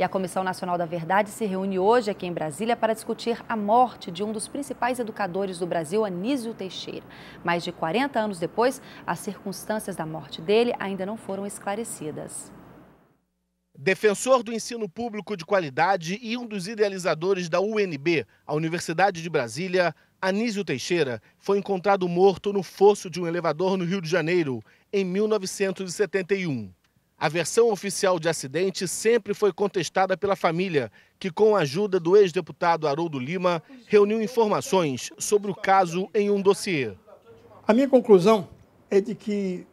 E a Comissão Nacional da Verdade se reúne hoje aqui em Brasília para discutir a morte de um dos principais educadores do Brasil, Anísio Teixeira. Mais de 40 anos depois, as circunstâncias da morte dele ainda não foram esclarecidas. Defensor do ensino público de qualidade e um dos idealizadores da UNB, a Universidade de Brasília, Anísio Teixeira foi encontrado morto no fosso de um elevador no Rio de Janeiro, em 1971. A versão oficial de acidente sempre foi contestada pela família, que, com a ajuda do ex-deputado Haroldo Lima, reuniu informações sobre o caso em um dossiê. A minha conclusão é de que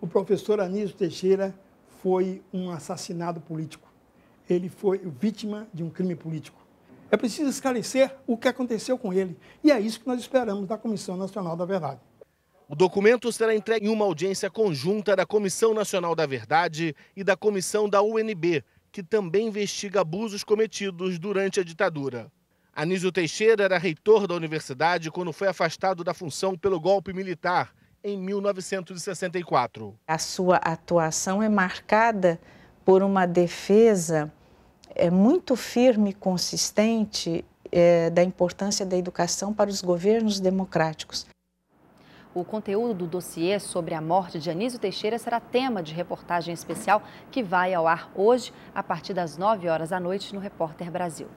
o professor Anísio Teixeira foi um assassinado político. Ele foi vítima de um crime político. É preciso esclarecer o que aconteceu com ele. E é isso que nós esperamos da Comissão Nacional da Verdade. O documento será entregue em uma audiência conjunta da Comissão Nacional da Verdade e da Comissão da UNB, que também investiga abusos cometidos durante a ditadura. Anísio Teixeira era reitor da universidade quando foi afastado da função pelo golpe militar em 1964. A sua atuação é marcada por uma defesa é, muito firme e consistente é, da importância da educação para os governos democráticos. O conteúdo do dossiê sobre a morte de Anísio Teixeira será tema de reportagem especial que vai ao ar hoje, a partir das 9 horas da noite, no Repórter Brasil.